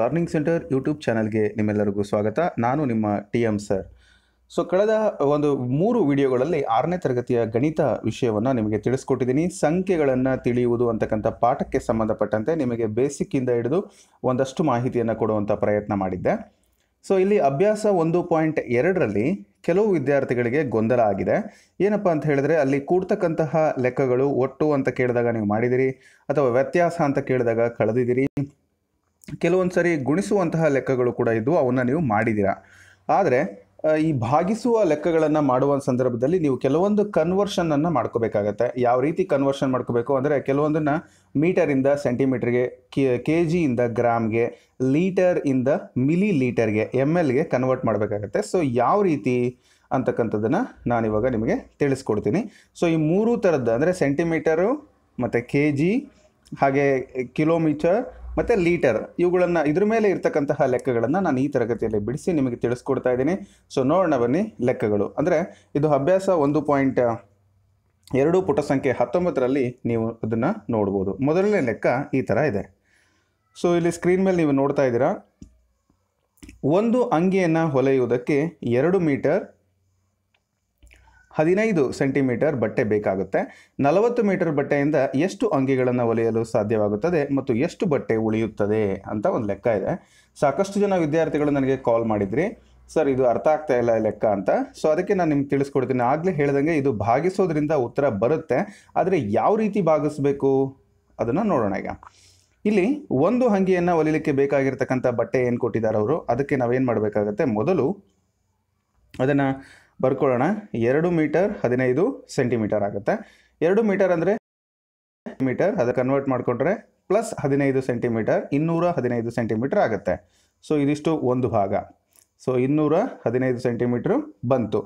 learning centre YouTube ಚಾನಲ್ಗೆ ನಿಮ್ಮೆಲ್ಲರಿಗೂ ಸ್ವಾಗತ ನಾನು ನಿಮ್ಮ ಟಿ ಎಂ ಸರ್ ಸೊ ಕಳೆದ ಒಂದು ಮೂರು ವಿಡಿಯೋಗಳಲ್ಲಿ ಆರನೇ ತರಗತಿಯ ಗಣಿತ ವಿಷಯವನ್ನು ನಿಮಗೆ ತಿಳಿಸ್ಕೊಟ್ಟಿದ್ದೀನಿ ಸಂಖ್ಯೆಗಳನ್ನು ತಿಳಿಯುವುದು ಅಂತಕ್ಕಂಥ ಪಾಠಕ್ಕೆ ಸಂಬಂಧಪಟ್ಟಂತೆ ನಿಮಗೆ ಬೇಸಿಕ್ಕಿಂದ ಹಿಡಿದು ಒಂದಷ್ಟು ಮಾಹಿತಿಯನ್ನು ಕೊಡುವಂಥ ಪ್ರಯತ್ನ ಮಾಡಿದ್ದೆ ಸೊ ಇಲ್ಲಿ ಅಭ್ಯಾಸ ಒಂದು ಪಾಯಿಂಟ್ ಎರಡರಲ್ಲಿ ಕೆಲವು ವಿದ್ಯಾರ್ಥಿಗಳಿಗೆ ಗೊಂದಲ ಆಗಿದೆ ಏನಪ್ಪ ಅಂತ ಹೇಳಿದ್ರೆ ಅಲ್ಲಿ ಕೂಡ್ತಕ್ಕಂತಹ ಲೆಕ್ಕಗಳು ಒಟ್ಟು ಅಂತ ಕೇಳಿದಾಗ ನೀವು ಮಾಡಿದಿರಿ ಅಥವಾ ವ್ಯತ್ಯಾಸ ಅಂತ ಕೇಳಿದಾಗ ಕಳೆದಿದ್ದೀರಿ ಕೆಲವೊಂದು ಸರಿ ಗುಣಿಸುವಂತಹ ಲೆಕ್ಕಗಳು ಕೂಡ ಇದ್ದು ಅವನ್ನು ನೀವು ಮಾಡಿದ್ದೀರಾ ಆದರೆ ಈ ಭಾಗಿಸುವ ಲೆಕ್ಕಗಳನ್ನು ಮಾಡುವ ಸಂದರ್ಭದಲ್ಲಿ ನೀವು ಕೆಲವೊಂದು ಕನ್ವರ್ಷನನ್ನು ಮಾಡ್ಕೋಬೇಕಾಗತ್ತೆ ಯಾವ ರೀತಿ ಕನ್ವರ್ಷನ್ ಮಾಡ್ಕೋಬೇಕು ಅಂದರೆ ಕೆಲವೊಂದನ್ನು ಮೀಟರಿಂದ ಸೆಂಟಿಮೀಟ್ರಿಗೆ ಕೆ ಜಿಯಿಂದ ಗ್ರಾಮ್ಗೆ ಲೀಟರ್ ಇಂದ ಮಿಲಿ ಲೀಟರ್ಗೆ ಎಮ್ ಎಲ್ಗೆ ಕನ್ವರ್ಟ್ ಮಾಡಬೇಕಾಗತ್ತೆ ಸೊ ಯಾವ ರೀತಿ ಅಂತಕ್ಕಂಥದ್ದನ್ನು ನಾನಿವಾಗ ನಿಮಗೆ ತಿಳಿಸ್ಕೊಡ್ತೀನಿ ಸೊ ಈ ಮೂರು ಥರದ್ದು ಅಂದರೆ ಸೆಂಟಿಮೀಟರು ಮತ್ತು ಕೆ ಜಿ ಹಾಗೆ ಕಿಲೋಮೀಟರ್ ಮತ್ತು ಲೀಟರ್ ಇವುಗಳನ್ನು ಇದ್ರ ಮೇಲೆ ಇರ್ತಕ್ಕಂತಹ ಲೆಕ್ಕಗಳನ್ನು ನಾನು ಈ ತರಗತಿಯಲ್ಲಿ ಬಿಡಿಸಿ ನಿಮಗೆ ತಿಳಿಸ್ಕೊಡ್ತಾ ಇದ್ದೀನಿ ಸೊ ನೋಡೋಣ ಬನ್ನಿ ಲೆಕ್ಕಗಳು ಅಂದರೆ ಇದು ಅಭ್ಯಾಸ ಒಂದು ಪಾಯಿಂಟ್ ಎರಡು ಪುಟ ಸಂಖ್ಯೆ ಹತ್ತೊಂಬತ್ತರಲ್ಲಿ ನೀವು ಅದನ್ನು ನೋಡ್ಬೋದು ಮೊದಲನೇ ಲೆಕ್ಕ ಈ ಥರ ಇದೆ ಸೊ ಇಲ್ಲಿ ಸ್ಕ್ರೀನ್ ಮೇಲೆ ನೀವು ನೋಡ್ತಾ ಇದ್ದೀರಾ ಒಂದು ಅಂಗಿಯನ್ನು ಹೊಲೆಯುವುದಕ್ಕೆ ಎರಡು ಮೀಟರ್ ಹದಿನೈದು ಸೆಂಟಿಮೀಟರ್ ಬಟ್ಟೆ ಬೇಕಾಗುತ್ತೆ ನಲವತ್ತು ಮೀಟರ್ ಬಟ್ಟೆಯಿಂದ ಎಷ್ಟು ಅಂಗಿಗಳನ್ನು ಹೊಲಿಯಲು ಸಾಧ್ಯವಾಗುತ್ತದೆ ಮತ್ತು ಎಷ್ಟು ಬಟ್ಟೆ ಉಳಿಯುತ್ತದೆ ಅಂತ ಒಂದು ಲೆಕ್ಕ ಇದೆ ಸಾಕಷ್ಟು ಜನ ವಿದ್ಯಾರ್ಥಿಗಳು ನನಗೆ ಕಾಲ್ ಮಾಡಿದ್ರಿ ಸರ್ ಇದು ಅರ್ಥ ಆಗ್ತಾ ಇಲ್ಲ ಲೆಕ್ಕ ಅಂತ ಸೊ ಅದಕ್ಕೆ ನಾನು ನಿಮ್ಗೆ ತಿಳಿಸ್ಕೊಡ್ತೀನಿ ಆಗಲೇ ಹೇಳ್ದಂಗೆ ಇದು ಭಾಗಿಸೋದ್ರಿಂದ ಉತ್ತರ ಬರುತ್ತೆ ಆದರೆ ಯಾವ ರೀತಿ ಭಾಗಿಸ್ಬೇಕು ಅದನ್ನು ನೋಡೋಣ ಈಗ ಇಲ್ಲಿ ಒಂದು ಅಂಗಿಯನ್ನು ಹೊಲಿಲಿಕ್ಕೆ ಬೇಕಾಗಿರ್ತಕ್ಕಂಥ ಬಟ್ಟೆ ಏನು ಕೊಟ್ಟಿದ್ದಾರೆ ಅವರು ಅದಕ್ಕೆ ನಾವೇನು ಮಾಡಬೇಕಾಗತ್ತೆ ಮೊದಲು ಅದನ್ನು ಬರ್ಕೊಳ್ಳೋಣ ಎರಡು ಮೀಟರ್ ಹದಿನೈದು ಸೆಂಟಿಮೀಟರ್ ಆಗುತ್ತೆ ಎರಡು ಮೀಟರ್ ಅಂದರೆ ಮೀಟರ್ ಅದಕ್ಕೆ ಕನ್ವರ್ಟ್ ಮಾಡಿಕೊಂಡ್ರೆ ಪ್ಲಸ್ ಹದಿನೈದು ಸೆಂಟಿಮೀಟರ್ ಇನ್ನೂರ ಹದಿನೈದು ಸೆಂಟಿಮೀಟರ್ ಆಗುತ್ತೆ ಸೊ ಇದಿಷ್ಟು ಒಂದು ಭಾಗ ಸೊ ಇನ್ನೂರ ಹದಿನೈದು ಸೆಂಟಿಮೀಟ್ರ್ ಬಂತು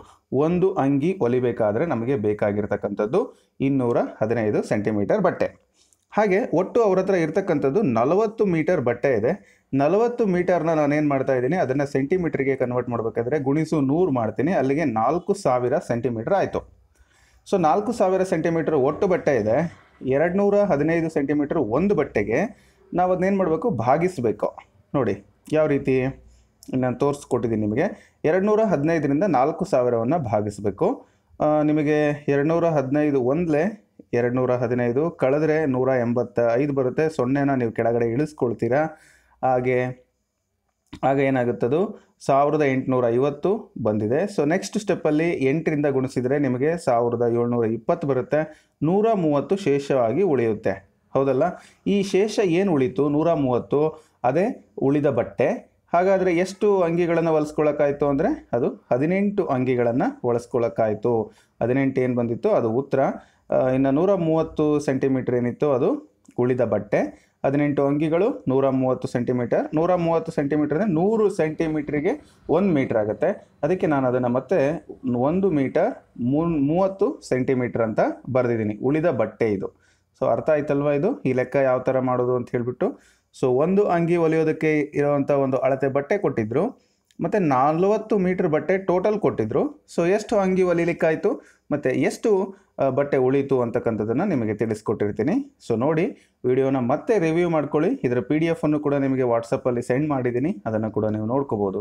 ಒಂದು ಅಂಗಿ ಒಲಿಬೇಕಾದ್ರೆ ನಮಗೆ ಬೇಕಾಗಿರ್ತಕ್ಕಂಥದ್ದು ಇನ್ನೂರ ಹದಿನೈದು ಸೆಂಟಿಮೀಟರ್ ಬಟ್ಟೆ ಹಾಗೆ ಒಟ್ಟು ಅವರ ಹತ್ರ ಇರ್ತಕ್ಕಂಥದ್ದು ನಲವತ್ತು ಮೀಟರ್ ಬಟ್ಟೆ ಇದೆ ನಲವತ್ತು ಮೀಟರ್ನ ನಾನೇನು ಮಾಡ್ತಾ ಇದ್ದೀನಿ ಅದನ್ನು ಸೆಂಟಿಮೀಟ್ರಿಗೆ ಕನ್ವರ್ಟ್ ಮಾಡಬೇಕಾದ್ರೆ ಗುಣಿಸು ನೂರು ಮಾಡ್ತೀನಿ ಅಲ್ಲಿಗೆ ನಾಲ್ಕು ಸಾವಿರ ಸೆಂಟಿಮೀಟ್ರ್ ಆಯಿತು ಸೊ ನಾಲ್ಕು ಸಾವಿರ ಸೆಂಟಿಮೀಟ್ರ್ ಒಟ್ಟು ಬಟ್ಟೆ ಇದೆ ಎರಡು ನೂರ ಹದಿನೈದು ಸೆಂಟಿಮೀಟ್ರ್ ಒಂದು ಬಟ್ಟೆಗೆ ನಾವು ಅದನ್ನೇನು ಮಾಡಬೇಕು ಭಾಗಿಸಬೇಕು ನೋಡಿ ಯಾವ ರೀತಿ ನಾನು ತೋರಿಸ್ಕೊಟ್ಟಿದ್ದೀನಿ ನಿಮಗೆ ಎರಡು ನೂರ ಹದಿನೈದರಿಂದ ನಾಲ್ಕು ಸಾವಿರವನ್ನು ಭಾಗಿಸಬೇಕು ನಿಮಗೆ ಎರಡು ನೂರ ಹದಿನೈದು ಒಂದಲೇ ಎರಡು ನೂರ ಹದಿನೈದು ಕಳೆದ್ರೆ ನೂರ ಎಂಬತ್ತ ಐದು ಬರುತ್ತೆ ಸೊನ್ನೆನ ನೀವು ಕೆಳಗಡೆ ಇಳಿಸ್ಕೊಳ್ತೀರಾ ಹಾಗೆ ಆಗ ಏನಾಗುತ್ತದು ಸಾವಿರದ ಎಂಟುನೂರ ಐವತ್ತು ಬಂದಿದೆ ಸೊ ನೆಕ್ಸ್ಟ್ ಸ್ಟೆಪ್ಪಲ್ಲಿ ಎಂಟರಿಂದ ಗುಣಿಸಿದರೆ ನಿಮಗೆ ಸಾವಿರದ ಏಳ್ನೂರ ಇಪ್ಪತ್ತು ಬರುತ್ತೆ ನೂರ ಮೂವತ್ತು ಶೇಷವಾಗಿ ಉಳಿಯುತ್ತೆ ಹೌದಲ್ಲ ಈ ಶೇಷ ಏನು ಉಳಿತು ನೂರ ಮೂವತ್ತು ಅದೇ ಉಳಿದ ಬಟ್ಟೆ ಹಾಗಾದರೆ ಎಷ್ಟು ಅಂಗಿಗಳನ್ನು ಹೊಲಿಸ್ಕೊಳಕ್ಕಾಯಿತು ಅಂದರೆ ಅದು ಹದಿನೆಂಟು ಅಂಗಿಗಳನ್ನು ಒಳಸ್ಕೊಳಕ್ಕಾಯಿತು ಹದಿನೆಂಟು ಏನು ಬಂದಿತ್ತು ಅದು ಉತ್ತರ ಇನ್ನು ನೂರ ಮೂವತ್ತು ಸೆಂಟಿಮೀಟ್ರ್ ಏನಿತ್ತು ಅದು ಉಳಿದ ಬಟ್ಟೆ ಹದಿನೆಂಟು ಅಂಗಿಗಳು ನೂರ ಮೂವತ್ತು ಸೆಂಟಿಮೀಟರ್ ನೂರ ಮೂವತ್ತು ಸೆಂಟಿಮೀಟರ್ ಅಂದರೆ ನೂರು ಸೆಂಟಿಮೀಟ್ರಿಗೆ ಒಂದು ಮೀಟ್ರ್ ಆಗುತ್ತೆ ಅದಕ್ಕೆ ನಾನು ಅದನ್ನು ಮತ್ತೆ ಒಂದು ಮೀಟರ್ ಮೂವತ್ತು ಸೆಂಟಿಮೀಟ್ರ್ ಅಂತ ಬರೆದಿದ್ದೀನಿ ಉಳಿದ ಬಟ್ಟೆ ಇದು ಸೊ ಅರ್ಥ ಆಯ್ತಲ್ವ ಇದು ಈ ಲೆಕ್ಕ ಯಾವ ಥರ ಮಾಡೋದು ಅಂತ ಹೇಳಿಬಿಟ್ಟು ಸೊ ಒಂದು ಅಂಗಿ ಒಲಿಯೋದಕ್ಕೆ ಇರುವಂಥ ಒಂದು ಅಳತೆ ಬಟ್ಟೆ ಕೊಟ್ಟಿದ್ದರು ಮತ್ತು ನಲವತ್ತು ಮೀಟ್ರ್ ಬಟ್ಟೆ ಟೋಟಲ್ ಕೊಟ್ಟಿದ್ದರು ಸೊ ಎಷ್ಟು ಅಂಗಿ ಹೊಲಿಲಿಕ್ಕಾಯಿತು ಮತ್ತು ಎಷ್ಟು ಬಟ್ಟೆ ಉಳಿತು ಅಂತಕ್ಕಂಥದ್ದನ್ನು ನಿಮಗೆ ತಿಳಿಸ್ಕೊಟ್ಟಿರ್ತೀನಿ ಸೊ ನೋಡಿ ವಿಡಿಯೋನ ಮತ್ತೆ ರಿವ್ಯೂ ಮಾಡ್ಕೊಳ್ಳಿ ಇದರ ಪಿ ಡಿ ಎಫನ್ನು ಕೂಡ ನಿಮಗೆ ವಾಟ್ಸಪ್ಪಲ್ಲಿ ಸೆಂಡ್ ಮಾಡಿದ್ದೀನಿ ಅದನ್ನು ಕೂಡ ನೀವು ನೋಡ್ಕೋಬೋದು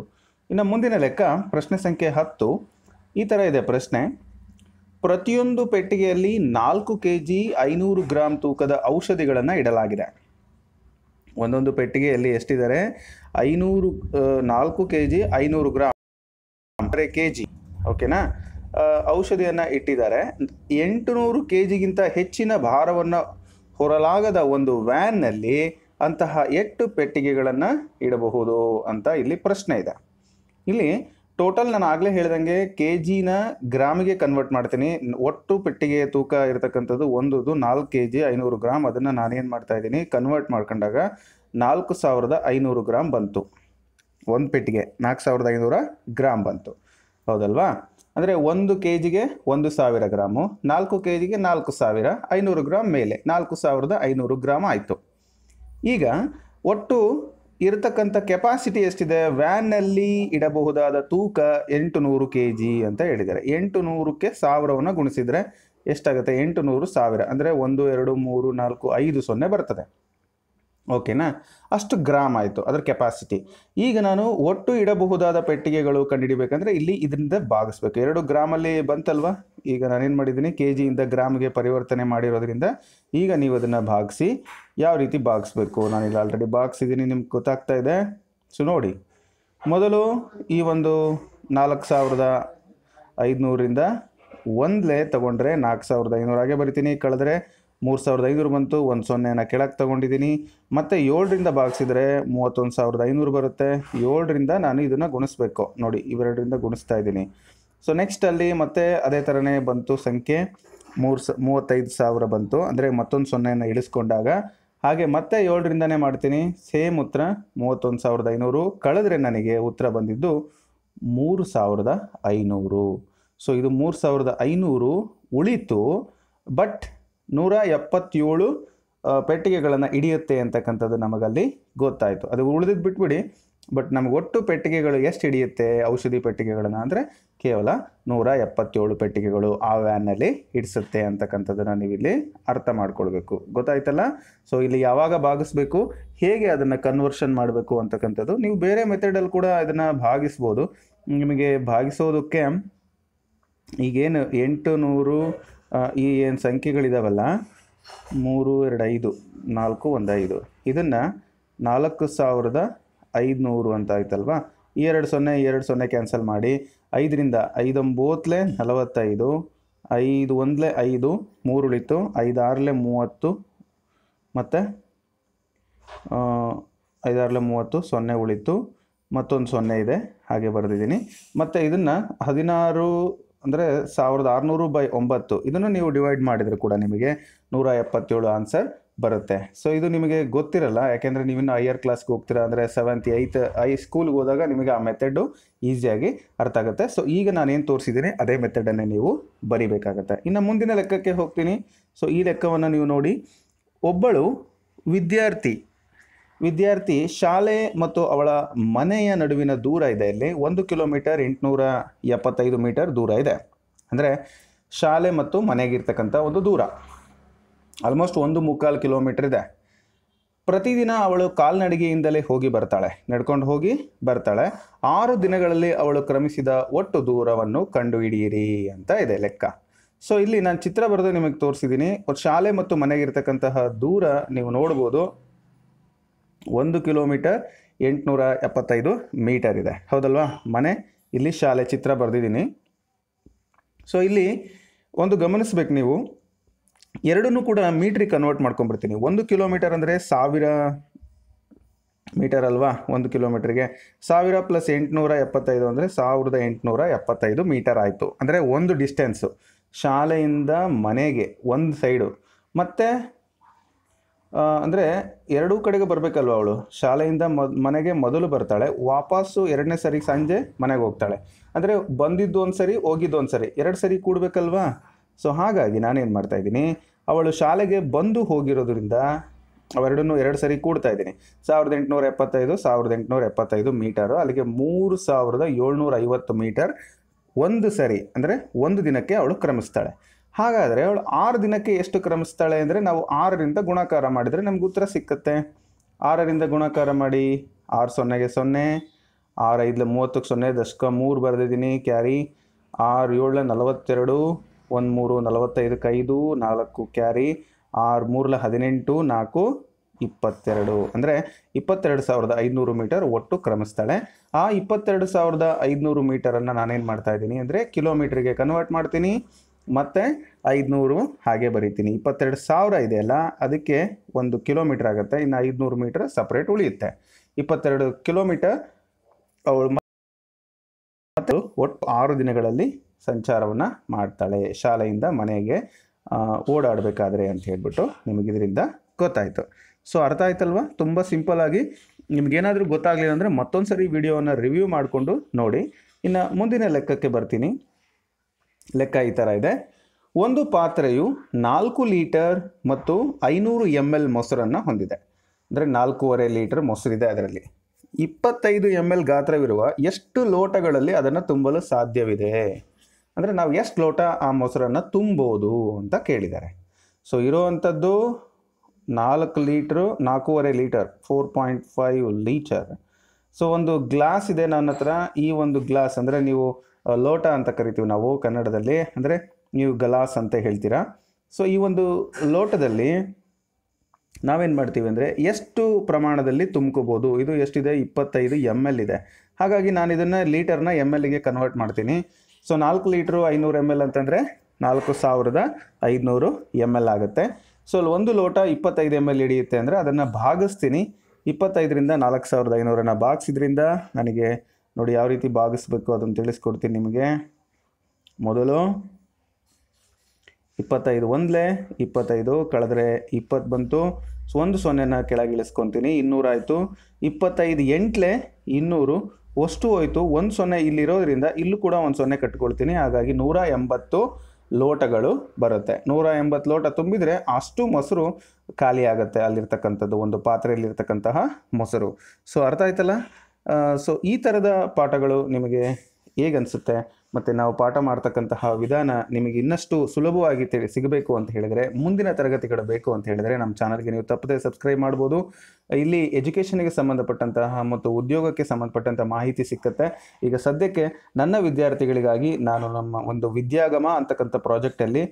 ಇನ್ನು ಮುಂದಿನ ಲೆಕ್ಕ ಪ್ರಶ್ನೆ ಸಂಖ್ಯೆ ಹತ್ತು ಈ ಥರ ಇದೆ ಪ್ರಶ್ನೆ ಪ್ರತಿಯೊಂದು ಪೆಟ್ಟಿಗೆಯಲ್ಲಿ ನಾಲ್ಕು ಕೆ ಜಿ ಐನೂರು ಗ್ರಾಮ್ ತೂಕದ ಔಷಧಿಗಳನ್ನು ಇಡಲಾಗಿದೆ ಒಂದೊಂದು ಪೆಟ್ಟಿಗೆಯಲ್ಲಿ ಎಷ್ಟಿದ್ದಾರೆ ಐನೂರು ನಾಲ್ಕು ಕೆ ಜಿ ಐನೂರು ಗ್ರಾಮ್ ಅಂದರೆ ಕೆ ಜಿ ಓಕೆನಾ ಔಷಧಿಯನ್ನು ಇಟ್ಟಿದ್ದಾರೆ ಎಂಟುನೂರು ಕೆ ಜಿಗಿಂತ ಹೆಚ್ಚಿನ ಭಾರವನ್ನು ಹೊರಲಾಗದ ಒಂದು ವ್ಯಾನ್ನಲ್ಲಿ ಅಂತಹ ಎಷ್ಟು ಪೆಟ್ಟಿಗೆಗಳನ್ನು ಇಡಬಹುದು ಅಂತ ಇಲ್ಲಿ ಪ್ರಶ್ನೆ ಇದೆ ಇಲ್ಲಿ ಟೋಟಲ್ ನಾನು ಆಗಲೇ ಹೇಳಿದಂಗೆ ಕೆ ಜಿನ ಗ್ರಾಮಿಗೆ ಕನ್ವರ್ಟ್ ಮಾಡ್ತೀನಿ ಒಟ್ಟು ಪೆಟ್ಟಿಗೆಯ ತೂಕ ಇರತಕ್ಕಂಥದ್ದು ಒಂದುದು ನಾಲ್ಕು ಕೆ ಜಿ ಐನೂರು ಗ್ರಾಮ್ ಅದನ್ನು ನಾನೇನು ಮಾಡ್ತಾ ಇದ್ದೀನಿ ಕನ್ವರ್ಟ್ ಮಾಡ್ಕೊಂಡಾಗ ನಾಲ್ಕು ಸಾವಿರದ ಐನೂರು ಗ್ರಾಮ್ ಬಂತು ಒಂದು ಪೆಟ್ಟಿಗೆ ನಾಲ್ಕು ಸಾವಿರದ ಐನೂರ ಗ್ರಾಮ್ ಬಂತು ಹೌದಲ್ವಾ ಅಂದರೆ ಒಂದು ಕೆ ಜಿಗೆ ಒಂದು ಸಾವಿರ ಗ್ರಾಮು ನಾಲ್ಕು ಕೆ ಜಿಗೆ ನಾಲ್ಕು ಸಾವಿರ ಐನೂರು ಗ್ರಾಮ್ ಮೇಲೆ ನಾಲ್ಕು ಸಾವಿರದ ಐನೂರು ಗ್ರಾಮ್ ಆಯಿತು ಈಗ ಒಟ್ಟು ಇರತಕ್ಕಂಥ ಕೆಪಾಸಿಟಿ ಎಷ್ಟಿದೆ ವ್ಯಾನ್ನಲ್ಲಿ ಇಡಬಹುದಾದ ತೂಕ ಎಂಟು ನೂರು ಕೆ ಜಿ ಅಂತ ಹೇಳಿದ್ದಾರೆ ಎಂಟು ನೂರಕ್ಕೆ ಸಾವಿರವನ್ನು ಗುಣಿಸಿದರೆ ಎಷ್ಟಾಗುತ್ತೆ ಎಂಟು ನೂರು ಸಾವಿರ ಅಂದರೆ ಒಂದು ಎರಡು ಮೂರು ನಾಲ್ಕು ಐದು ಸೊನ್ನೆ ಬರ್ತದೆ ಓಕೆನಾ ಅಷ್ಟು ಗ್ರಾಮ್ ಆಯಿತು ಅದರ ಕೆಪಾಸಿಟಿ ಈಗ ನಾನು ಒಟ್ಟು ಇಡಬಹುದಾದ ಪೆಟ್ಟಿಗೆಗಳು ಕಂಡುಹಿಡಿಬೇಕಂದ್ರೆ ಇಲ್ಲಿ ಇದರಿಂದ ಭಾಗಿಸ್ಬೇಕು ಎರಡು ಗ್ರಾಮಲ್ಲಿ ಬಂತಲ್ವಾ ಈಗ ನಾನೇನು ಮಾಡಿದ್ದೀನಿ ಕೆ ಜಿಯಿಂದ ಗ್ರಾಮ್ಗೆ ಪರಿವರ್ತನೆ ಮಾಡಿರೋದ್ರಿಂದ ಈಗ ನೀವು ಅದನ್ನು ಭಾಗಿಸಿ ಯಾವ ರೀತಿ ಭಾಗಿಸ್ಬೇಕು ನಾನಿಲ್ಲಿ ಆಲ್ರೆಡಿ ಭಾಗಿಸಿದ್ದೀನಿ ನಿಮ್ಗೆ ಗೊತ್ತಾಗ್ತಾ ಇದೆ ಸೊ ನೋಡಿ ಮೊದಲು ಈ ಒಂದು ನಾಲ್ಕು ಸಾವಿರದ ಐದುನೂರಿಂದ ಒಂದಲೇ ತೊಗೊಂಡ್ರೆ ನಾಲ್ಕು ಸಾವಿರದ ಐನೂರಾಗೆ ಬರಿತೀನಿ ಕಳೆದ್ರೆ ಮೂರು ಸಾವಿರದ ಐನೂರು ಬಂತು ಒಂದು ಸೊನ್ನೆನ ಕೆಳಗೆ ತೊಗೊಂಡಿದ್ದೀನಿ ಮತ್ತು ಏಳರಿಂದ ಭಾಗಿಸಿದರೆ ಮೂವತ್ತೊಂದು ಸಾವಿರದ ಐನೂರು ಬರುತ್ತೆ ಏಳರಿಂದ ನಾನು ಇದನ್ನು ಗುಣಿಸ್ಬೇಕು ನೋಡಿ ಇವೆರಡರಿಂದ ಗುಣಿಸ್ತಾ ಇದ್ದೀನಿ ಸೊ ನೆಕ್ಸ್ಟ್ ಅಲ್ಲಿ ಮತ್ತೆ ಅದೇ ಥರನೇ ಬಂತು ಸಂಖ್ಯೆ ಮೂರು ಸ ಮೂವತ್ತೈದು ಸಾವಿರ ಬಂತು ಅಂದರೆ ಮತ್ತೊಂದು ಸೊನ್ನೆಯನ್ನು ಇಳಿಸ್ಕೊಂಡಾಗ ಹಾಗೆ ಮತ್ತೆ ಏಳರಿಂದನೇ ಮಾಡ್ತೀನಿ ಸೇಮ್ ಉತ್ತರ ಮೂವತ್ತೊಂದು ಸಾವಿರದ ಐನೂರು ಕಳೆದ್ರೆ ನನಗೆ ಉತ್ತರ ಬಂದಿದ್ದು ಮೂರು ಸಾವಿರದ ಐನೂರು ಸೊ ಇದು ಮೂರು ಸಾವಿರದ ಐನೂರು ಉಳಿತು ಬಟ್ ನೂರ ಎಪ್ಪತ್ತೇಳು ಪೆಟ್ಟಿಗೆಗಳನ್ನು ಹಿಡಿಯುತ್ತೆ ಅಂತಕ್ಕಂಥದ್ದು ನಮಗಲ್ಲಿ ಗೊತ್ತಾಯಿತು ಅದು ಉಳಿದಿದ್ದು ಬಿಟ್ಬಿಡಿ ಬಟ್ ನಮಗೆ ಒಟ್ಟು ಪೆಟ್ಟಿಗೆಗಳು ಎಷ್ಟು ಹಿಡಿಯುತ್ತೆ ಔಷಧಿ ಪೆಟ್ಟಿಗೆಗಳನ್ನು ಅಂದರೆ ಕೇವಲ ನೂರ ಎಪ್ಪತ್ತೇಳು ಪೆಟ್ಟಿಗೆಗಳು ಆ ವ್ಯಾನಲ್ಲಿ ಹಿಡಿಸುತ್ತೆ ಅಂತಕ್ಕಂಥದ್ದನ್ನು ನೀವಿಲ್ಲಿ ಅರ್ಥ ಮಾಡ್ಕೊಳ್ಬೇಕು ಗೊತ್ತಾಯ್ತಲ್ಲ ಸೊ ಇಲ್ಲಿ ಯಾವಾಗ ಭಾಗಿಸ್ಬೇಕು ಹೇಗೆ ಅದನ್ನು ಕನ್ವರ್ಷನ್ ಮಾಡಬೇಕು ಅಂತಕ್ಕಂಥದ್ದು ನೀವು ಬೇರೆ ಮೆಥಡಲ್ಲಿ ಕೂಡ ಅದನ್ನು ಭಾಗಿಸ್ಬೋದು ನಿಮಗೆ ಭಾಗಿಸೋದಕ್ಕೆ ಈಗೇನು ಎಂಟು ನೂರು ಈ ಏನು ಸಂಖ್ಯೆಗಳಿದಾವಲ್ಲ ಮೂರು ಎರಡು ಐದು ನಾಲ್ಕು ಒಂದು ಐದು ಇದನ್ನು ನಾಲ್ಕು ಸಾವಿರದ ಐದುನೂರು ಅಂತ ಆಯ್ತಲ್ವ ಎರಡು ಸೊನ್ನೆ ಎರಡು ಸೊನ್ನೆ ಕ್ಯಾನ್ಸಲ್ ಮಾಡಿ ಐದರಿಂದ ಐದೊಂಬತ್ತಲೆ ನಲವತ್ತೈದು ಐದು ಒಂದಲೇ ಐದು ಮೂರು ಉಳಿತು ಐದಾರಲೆ ಮೂವತ್ತು ಮತ್ತು ಐದಾರಲೆ ಮೂವತ್ತು ಸೊನ್ನೆ ಉಳಿತು ಮತ್ತೊಂದು ಸೊನ್ನೆ ಇದೆ ಹಾಗೆ ಬರೆದಿದ್ದೀನಿ ಮತ್ತು ಇದನ್ನು ಹದಿನಾರು ಅಂದರೆ ಸಾವಿರದ ಆರುನೂರು ಬೈ ಒಂಬತ್ತು ಇದನ್ನು ನೀವು ಡಿವೈಡ್ ಮಾಡಿದರೆ ಕೂಡ ನಿಮಗೆ ನೂರ ಎಪ್ಪತ್ತೇಳು ಆನ್ಸರ್ ಬರುತ್ತೆ ಸೊ ಇದು ನಿಮಗೆ ಗೊತ್ತಿರಲ್ಲ ಯಾಕೆಂದರೆ ನೀವಿನ್ನು ಹೈಯರ್ ಕ್ಲಾಸ್ಗೆ ಹೋಗ್ತೀರಾ ಅಂದರೆ ಸೆವೆಂತ್ ಏಯ್ತ್ ಐ ಸ್ಕೂಲ್ಗೆ ಹೋದಾಗ ನಿಮಗೆ ಆ ಮೆಥಡು ಈಸಿಯಾಗಿ ಅರ್ಥ ಆಗುತ್ತೆ ಸೊ ಈಗ ನಾನೇನು ತೋರಿಸಿದ್ದೀನಿ ಅದೇ ಮೆಥಡನ್ನೇ ನೀವು ಬರಿಬೇಕಾಗತ್ತೆ ಇನ್ನು ಮುಂದಿನ ಲೆಕ್ಕಕ್ಕೆ ಹೋಗ್ತೀನಿ ಸೊ ಈ ಲೆಕ್ಕವನ್ನು ನೀವು ನೋಡಿ ಒಬ್ಬಳು ವಿದ್ಯಾರ್ಥಿ ವಿದ್ಯಾರ್ಥಿ ಶಾಲೆ ಮತ್ತು ಅವಳ ಮನೆಯ ನಡುವಿನ ದೂರ ಇದೆ ಇಲ್ಲಿ ಒಂದು ಕಿಲೋಮೀಟರ್ ಎಂಟುನೂರ ಎಪ್ಪತ್ತೈದು ಮೀಟರ್ ದೂರ ಇದೆ ಅಂದರೆ ಶಾಲೆ ಮತ್ತು ಮನೆಗಿರ್ತಕ್ಕಂಥ ಒಂದು ದೂರ ಆಲ್ಮೋಸ್ಟ್ ಒಂದು ಮುಕ್ಕಾಲು ಕಿಲೋಮೀಟರ್ ಇದೆ ಪ್ರತಿದಿನ ಅವಳು ಕಾಲ್ನಡಿಗೆಯಿಂದಲೇ ಹೋಗಿ ಬರ್ತಾಳೆ ನಡ್ಕೊಂಡು ಹೋಗಿ ಬರ್ತಾಳೆ ಆರು ದಿನಗಳಲ್ಲಿ ಅವಳು ಕ್ರಮಿಸಿದ ಒಟ್ಟು ದೂರವನ್ನು ಕಂಡುಹಿಡಿಯಿರಿ ಅಂತ ಇದೆ ಲೆಕ್ಕ ಸೊ ಇಲ್ಲಿ ನಾನು ಚಿತ್ರ ಬರೆದು ನಿಮಗೆ ತೋರಿಸಿದ್ದೀನಿ ಶಾಲೆ ಮತ್ತು ಮನೆಗಿರ್ತಕ್ಕಂತಹ ದೂರ ನೀವು ನೋಡ್ಬೋದು ಒಂದು ಕಿಲೋಮೀಟರ್ ಎಂಟುನೂರ ಎಪ್ಪತ್ತೈದು ಮೀಟರ್ ಇದೆ ಹೌದಲ್ವಾ ಮನೆ ಇಲ್ಲಿ ಶಾಲೆ ಚಿತ್ರ ಬರೆದಿದ್ದೀನಿ ಸೊ ಇಲ್ಲಿ ಒಂದು ಗಮನಿಸ್ಬೇಕು ನೀವು ಎರಡನ್ನೂ ಕೂಡ ಮೀಟ್ರಿಗೆ ಕನ್ವರ್ಟ್ ಮಾಡ್ಕೊಂಡ್ಬಿಡ್ತೀನಿ ಒಂದು ಕಿಲೋಮೀಟರ್ ಅಂದರೆ ಸಾವಿರ ಮೀಟರ್ ಅಲ್ವಾ ಒಂದು ಕಿಲೋಮೀಟ್ರಿಗೆ ಸಾವಿರ ಪ್ಲಸ್ ಎಂಟುನೂರ ಎಪ್ಪತ್ತೈದು ಅಂದರೆ ಸಾವಿರದ ಎಂಟುನೂರ ಎಪ್ಪತ್ತೈದು ಮೀಟರ್ ಆಯಿತು ಅಂದರೆ ಒಂದು ಡಿಸ್ಟೆನ್ಸು ಶಾಲೆಯಿಂದ ಮನೆಗೆ ಒಂದು ಸೈಡು ಮತ್ತು ಅಂದರೆ ಎರಡೂ ಕಡೆಗೆ ಬರಬೇಕಲ್ವ ಅವಳು ಶಾಲೆಯಿಂದ ಮನೆಗೆ ಮೊದಲು ಬರ್ತಾಳೆ ವಾಪಸ್ಸು ಎರಡನೇ ಸರಿ ಸಂಜೆ ಮನೆಗೆ ಹೋಗ್ತಾಳೆ ಅಂದರೆ ಬಂದಿದ್ದು ಒಂದು ಸರಿ ಹೋಗಿದ್ದು ಒಂದು ಸರಿ ಎರಡು ಸರಿ ಕೂಡಬೇಕಲ್ವಾ ಸೊ ಹಾಗಾಗಿ ನಾನೇನು ಮಾಡ್ತಾಯಿದ್ದೀನಿ ಅವಳು ಶಾಲೆಗೆ ಬಂದು ಹೋಗಿರೋದ್ರಿಂದ ಅವೆರಡನ್ನೂ ಎರಡು ಸರಿ ಕೂಡ್ತಾ ಇದ್ದೀನಿ ಸಾವಿರದ ಎಂಟುನೂರ ಎಪ್ಪತ್ತೈದು ಸಾವಿರದ ಎಂಟುನೂರ ಎಪ್ಪತ್ತೈದು ಮೀಟರು ಅಲ್ಲಿಗೆ ಮೂರು ಸಾವಿರದ ಏಳ್ನೂರ ಐವತ್ತು ಮೀಟರ್ ಒಂದು ಸರಿ ಅಂದರೆ ಒಂದು ದಿನಕ್ಕೆ ಅವಳು ಕ್ರಮಿಸ್ತಾಳೆ ಹಾಗಾದರೆ ಅವಳು ಆರು ದಿನಕ್ಕೆ ಎಷ್ಟು ಕ್ರಮಿಸ್ತಾಳೆ ಅಂದರೆ ನಾವು ಆರರಿಂದ ಗುಣಾಕಾರ ಮಾಡಿದರೆ ನಮ್ಗೆ ಉತ್ತರ ಸಿಕ್ಕತ್ತೆ ಆರರಿಂದ ಗುಣಾಕಾರ ಮಾಡಿ ಆರು ಸೊನ್ನೆಗೆ ಸೊನ್ನೆ ಆರು ಐದಲ ಮೂವತ್ತಕ್ಕೆ ಸೊನ್ನೆ ದಶಕ ಮೂರು ಬರೆದಿದ್ದೀನಿ ಕ್ಯಾರಿ ಆರು ಏಳು ನಲವತ್ತೆರಡು ಒಂದು ಮೂರು ನಲವತ್ತೈದಕ್ಕೆ ಐದು ನಾಲ್ಕು ಕ್ಯಾರಿ ಆರು ಮೂರಲ ಹದಿನೆಂಟು ನಾಲ್ಕು ಇಪ್ಪತ್ತೆರಡು ಅಂದರೆ ಇಪ್ಪತ್ತೆರಡು ಸಾವಿರದ ಐದುನೂರು ಮೀಟರ್ ಒಟ್ಟು ಕ್ರಮಿಸ್ತಾಳೆ ಆ ಇಪ್ಪತ್ತೆರಡು ಸಾವಿರದ ಐದುನೂರು ಮೀಟರನ್ನು ನಾನೇನು ಮಾಡ್ತಾಯಿದ್ದೀನಿ ಅಂದರೆ ಕಿಲೋಮೀಟ್ರಿಗೆ ಕನ್ವರ್ಟ್ ಮಾಡ್ತೀನಿ ಮತ್ತು ಐದುನೂರು ಹಾಗೆ ಬರೀತೀನಿ ಇಪ್ಪತ್ತೆರಡು ಸಾವಿರ ಇದೆಯಲ್ಲ ಅದಕ್ಕೆ ಒಂದು ಕಿಲೋಮೀಟ್ರ್ ಆಗುತ್ತೆ ಇನ್ನು ಐದುನೂರು ಮೀಟ್ರ್ ಸಪ್ರೇಟ್ ಉಳಿಯುತ್ತೆ ಇಪ್ಪತ್ತೆರಡು ಕಿಲೋಮೀಟರ್ ಅವಳು ಮತ್ತು ಒಟ್ಟು ಆರು ದಿನಗಳಲ್ಲಿ ಸಂಚಾರವನ್ನು ಮಾಡ್ತಾಳೆ ಶಾಲೆಯಿಂದ ಮನೆಗೆ ಓಡಾಡಬೇಕಾದ್ರೆ ಅಂತ ಹೇಳಿಬಿಟ್ಟು ಇದರಿಂದ ಗೊತ್ತಾಯಿತು ಸೊ ಅರ್ಥ ಆಯ್ತಲ್ವಾ ತುಂಬ ಸಿಂಪಲಾಗಿ ನಿಮಗೇನಾದರೂ ಗೊತ್ತಾಗಲಿಲ್ಲ ಅಂದರೆ ಮತ್ತೊಂದು ಸರಿ ವಿಡಿಯೋವನ್ನು ರಿವ್ಯೂ ಮಾಡಿಕೊಂಡು ನೋಡಿ ಇನ್ನು ಮುಂದಿನ ಲೆಕ್ಕಕ್ಕೆ ಬರ್ತೀನಿ ಲೆಕ್ಕ ಈ ಥರ ಇದೆ ಒಂದು ಪಾತ್ರೆಯು ನಾಲ್ಕು ಲೀಟರ್ ಮತ್ತು ಐನೂರು ಎಮ್ ಎಲ್ ಮೊಸರನ್ನು ಹೊಂದಿದೆ ಅಂದರೆ ನಾಲ್ಕೂವರೆ ಲೀಟರ್ ಮೊಸರಿದೆ ಅದರಲ್ಲಿ ಇಪ್ಪತ್ತೈದು ಎಮ್ ಎಲ್ ಗಾತ್ರವಿರುವ ಎಷ್ಟು ಲೋಟಗಳಲ್ಲಿ ಅದನ್ನು ತುಂಬಲು ಸಾಧ್ಯವಿದೆ ಅಂದರೆ ನಾವು ಎಷ್ಟು ಲೋಟ ಆ ಮೊಸರನ್ನು ತುಂಬೋದು ಅಂತ ಕೇಳಿದ್ದಾರೆ ಸೊ ಇರೋವಂಥದ್ದು ನಾಲ್ಕು ಲೀಟ್ರು ನಾಲ್ಕೂವರೆ litre four point five litre so ಒಂದು ಗ್ಲಾಸ್ ಇದೆ ನನ್ನ ಹತ್ರ ಈ ಒಂದು ಗ್ಲಾಸ್ ಅಂದರೆ ನೀವು ಲೋಟ ಅಂತ ಕರಿತೀವಿ ನಾವು ಕನ್ನಡದಲ್ಲಿ ಅಂದರೆ ನೀವು ಗಲಾಸ್ ಅಂತ ಹೇಳ್ತೀರಾ ಸೊ ಈ ಒಂದು ಲೋಟದಲ್ಲಿ ನಾವೇನು ಮಾಡ್ತೀವಿ ಅಂದರೆ ಎಷ್ಟು ಪ್ರಮಾಣದಲ್ಲಿ ತುಂಬ್ಕೋಬೋದು ಇದು ಎಷ್ಟಿದೆ ಇಪ್ಪತ್ತೈದು ಎಮ್ ಎಲ್ ಇದೆ ಹಾಗಾಗಿ ನಾನು ಇದನ್ನು ಲೀಟರ್ನ ಎಮ್ ಎಲ್ಗೆ ಕನ್ವರ್ಟ್ ಮಾಡ್ತೀನಿ ಸೊ ನಾಲ್ಕು ಲೀಟ್ರು ಐನೂರು ಎಮ್ ಎಲ್ ಅಂತಂದರೆ ನಾಲ್ಕು ಸಾವಿರದ ಐದುನೂರು ಎಮ್ ಎಲ್ ಆಗುತ್ತೆ ಸೊ ಒಂದು ಲೋಟ ಇಪ್ಪತ್ತೈದು ಎಮ್ ಎಲ್ ಹಿಡಿಯುತ್ತೆ ಅಂದರೆ ಅದನ್ನು ಭಾಗಿಸ್ತೀನಿ ಇಪ್ಪತ್ತೈದರಿಂದ ನಾಲ್ಕು ಸಾವಿರದ ಐನೂರನ್ನು ಭಾಗಿಸಿದ್ರಿಂದ ನನಗೆ ನೋಡಿ ಯಾವ ರೀತಿ ಭಾಗಿಸ್ಬೇಕು ಅದನ್ನು ತಿಳಿಸ್ಕೊಡ್ತೀನಿ ನಿಮಗೆ ಮೊದಲು ಇಪ್ಪತ್ತೈದು ಒಂದಲೇ ಇಪ್ಪತ್ತೈದು ಕಳೆದ್ರೆ ಇಪ್ಪತ್ತು ಬಂತು ಸೊ ಒಂದು ಸೊನ್ನೆನ ಕೆಳಗೆ ಕೆಳಗಿಳಿಸ್ಕೊತೀನಿ ಇನ್ನೂರಾಯಿತು ಇಪ್ಪತ್ತೈದು ಎಂಟ್ಲೆ ಇನ್ನೂರು ಅಷ್ಟು ಹೋಯಿತು ಒಂದು ಸೊನ್ನೆ ಇಲ್ಲಿರೋದ್ರಿಂದ ಇಲ್ಲೂ ಕೂಡ ಒಂದು ಸೊನ್ನೆ ಕಟ್ಕೊಳ್ತೀನಿ ಹಾಗಾಗಿ ನೂರ ಎಂಬತ್ತು ಲೋಟಗಳು ಬರುತ್ತೆ ನೂರ ಎಂಬತ್ತು ಲೋಟ ತುಂಬಿದರೆ ಅಷ್ಟು ಮೊಸರು ಖಾಲಿ ಆಗುತ್ತೆ ಅಲ್ಲಿರ್ತಕ್ಕಂಥದ್ದು ಒಂದು ಪಾತ್ರೆಯಲ್ಲಿರ್ತಕ್ಕಂತಹ ಮೊಸರು ಸೊ ಅರ್ಥ ಆಯ್ತಲ್ಲ ಸೊ ಈ ಥರದ ಪಾಠಗಳು ನಿಮಗೆ ಹೇಗನ್ಸುತ್ತೆ ಮತ್ತು ನಾವು ಪಾಠ ಮಾಡ್ತಕ್ಕಂತಹ ವಿಧಾನ ನಿಮಗೆ ಇನ್ನಷ್ಟು ಸುಲಭವಾಗಿ ತಿಳಿ ಸಿಗಬೇಕು ಅಂತ ಹೇಳಿದರೆ ಮುಂದಿನ ತರಗತಿಗಳು ಬೇಕು ಅಂತ ಹೇಳಿದರೆ ನಮ್ಮ ಚಾನಲ್ಗೆ ನೀವು ತಪ್ಪದೆ ಸಬ್ಸ್ಕ್ರೈಬ್ ಮಾಡ್ಬೋದು ಇಲ್ಲಿ ಎಜುಕೇಷನ್ಗೆ ಸಂಬಂಧಪಟ್ಟಂತಹ ಮತ್ತು ಉದ್ಯೋಗಕ್ಕೆ ಸಂಬಂಧಪಟ್ಟಂತಹ ಮಾಹಿತಿ ಸಿಕ್ಕತ್ತೆ ಈಗ ಸದ್ಯಕ್ಕೆ ನನ್ನ ವಿದ್ಯಾರ್ಥಿಗಳಿಗಾಗಿ ನಾನು ನಮ್ಮ ಒಂದು ವಿದ್ಯಾಗಮ ಅಂತಕ್ಕಂಥ ಪ್ರಾಜೆಕ್ಟಲ್ಲಿ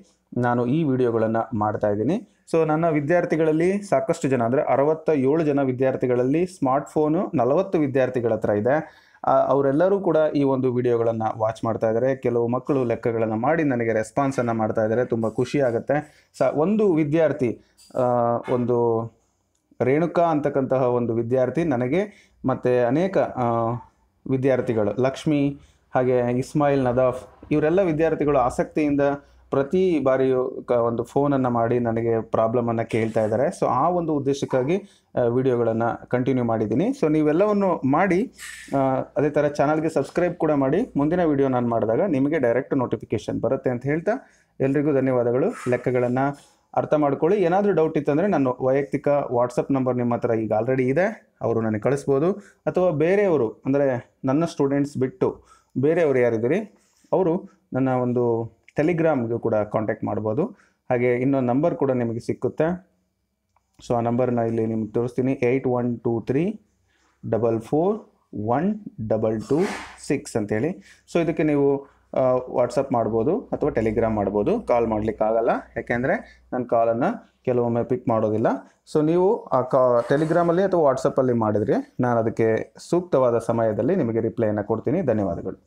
ನಾನು ಈ ವಿಡಿಯೋಗಳನ್ನು ಮಾಡ್ತಾ ಇದ್ದೀನಿ ಸೊ ನನ್ನ ವಿದ್ಯಾರ್ಥಿಗಳಲ್ಲಿ ಸಾಕಷ್ಟು ಜನ ಅಂದರೆ ಅರವತ್ತ ಏಳು ಜನ ವಿದ್ಯಾರ್ಥಿಗಳಲ್ಲಿ ಸ್ಮಾರ್ಟ್ಫೋನು ನಲವತ್ತು ವಿದ್ಯಾರ್ಥಿಗಳ ಹತ್ರ ಇದೆ ಅವರೆಲ್ಲರೂ ಕೂಡ ಈ ಒಂದು ವಿಡಿಯೋಗಳನ್ನು ವಾಚ್ ಮಾಡ್ತಾ ಇದ್ದಾರೆ ಕೆಲವು ಮಕ್ಕಳು ಲೆಕ್ಕಗಳನ್ನು ಮಾಡಿ ನನಗೆ ರೆಸ್ಪಾನ್ಸನ್ನು ಮಾಡ್ತಾ ಇದ್ದಾರೆ ತುಂಬ ಖುಷಿ ಆಗುತ್ತೆ ಸ ಒಂದು ವಿದ್ಯಾರ್ಥಿ ಒಂದು ರೇಣುಕಾ ಅಂತಕ್ಕಂತಹ ಒಂದು ವಿದ್ಯಾರ್ಥಿ ನನಗೆ ಮತ್ತು ಅನೇಕ ವಿದ್ಯಾರ್ಥಿಗಳು ಲಕ್ಷ್ಮಿ ಹಾಗೆ ಇಸ್ಮಾಯಿಲ್ ನದಾಫ್ ಇವರೆಲ್ಲ ವಿದ್ಯಾರ್ಥಿಗಳು ಆಸಕ್ತಿಯಿಂದ ಪ್ರತಿ ಬಾರಿಯೂ ಕ ಒಂದು ಫೋನನ್ನು ಮಾಡಿ ನನಗೆ ಪ್ರಾಬ್ಲಮನ್ನು ಕೇಳ್ತಾ ಇದ್ದಾರೆ ಸೊ ಆ ಒಂದು ಉದ್ದೇಶಕ್ಕಾಗಿ ವಿಡಿಯೋಗಳನ್ನು ಕಂಟಿನ್ಯೂ ಮಾಡಿದ್ದೀನಿ ಸೊ ನೀವೆಲ್ಲವನ್ನು ಮಾಡಿ ಅದೇ ಥರ ಚಾನಲ್ಗೆ ಸಬ್ಸ್ಕ್ರೈಬ್ ಕೂಡ ಮಾಡಿ ಮುಂದಿನ ವಿಡಿಯೋ ನಾನು ಮಾಡಿದಾಗ ನಿಮಗೆ ಡೈರೆಕ್ಟ್ ನೋಟಿಫಿಕೇಷನ್ ಬರುತ್ತೆ ಅಂತ ಹೇಳ್ತಾ ಎಲ್ರಿಗೂ ಧನ್ಯವಾದಗಳು ಲೆಕ್ಕಗಳನ್ನು ಅರ್ಥ ಮಾಡ್ಕೊಳ್ಳಿ ಏನಾದರೂ ಡೌಟ್ ಇತ್ತಂದರೆ ನನ್ನ ವೈಯಕ್ತಿಕ ವಾಟ್ಸಪ್ ನಂಬರ್ ನಿಮ್ಮ ಹತ್ರ ಈಗ ಆಲ್ರೆಡಿ ಇದೆ ಅವರು ನನಗೆ ಕಳಿಸ್ಬೋದು ಅಥವಾ ಬೇರೆಯವರು ಅಂದರೆ ನನ್ನ ಸ್ಟೂಡೆಂಟ್ಸ್ ಬಿಟ್ಟು ಬೇರೆಯವರು ಯಾರಿದ್ದೀರಿ ಅವರು ನನ್ನ ಒಂದು ಟೆಲಿಗ್ರಾಮ್ಗೂ ಕೂಡ ಕಾಂಟ್ಯಾಕ್ಟ್ ಮಾಡ್ಬೋದು ಹಾಗೆ ಇನ್ನೊಂದು ನಂಬರ್ ಕೂಡ ನಿಮಗೆ ಸಿಕ್ಕುತ್ತೆ ಸೊ ಆ ನಂಬರ್ನ ಇಲ್ಲಿ ನಿಮ್ಗೆ ತೋರಿಸ್ತೀನಿ eight one two three double four one double two six ಅಂತೇಳಿ ಸೊ ಇದಕ್ಕೆ ನೀವು ವಾಟ್ಸಪ್ ಮಾಡ್ಬೋದು ಅಥವಾ ಟೆಲಿಗ್ರಾಮ್ ಮಾಡ್ಬೋದು ಕಾಲ್ ಮಾಡಲಿಕ್ಕಾಗಲ್ಲ ಯಾಕೆಂದರೆ ನಾನು ಕಾಲನ್ನು ಕೆಲವೊಮ್ಮೆ ಪಿಕ್ ಮಾಡೋದಿಲ್ಲ ಸೊ ನೀವು ಆ ಕಾ ಟೆಲಿಗ್ರಾಮಲ್ಲಿ ಅಥವಾ ವಾಟ್ಸಪ್ಪಲ್ಲಿ ಮಾಡಿದರೆ ನಾನು ಅದಕ್ಕೆ ಸೂಕ್ತವಾದ ಸಮಯದಲ್ಲಿ ನಿಮಗೆ ರಿಪ್ಲೈಯನ್ನು ಕೊಡ್ತೀನಿ ಧನ್ಯವಾದಗಳು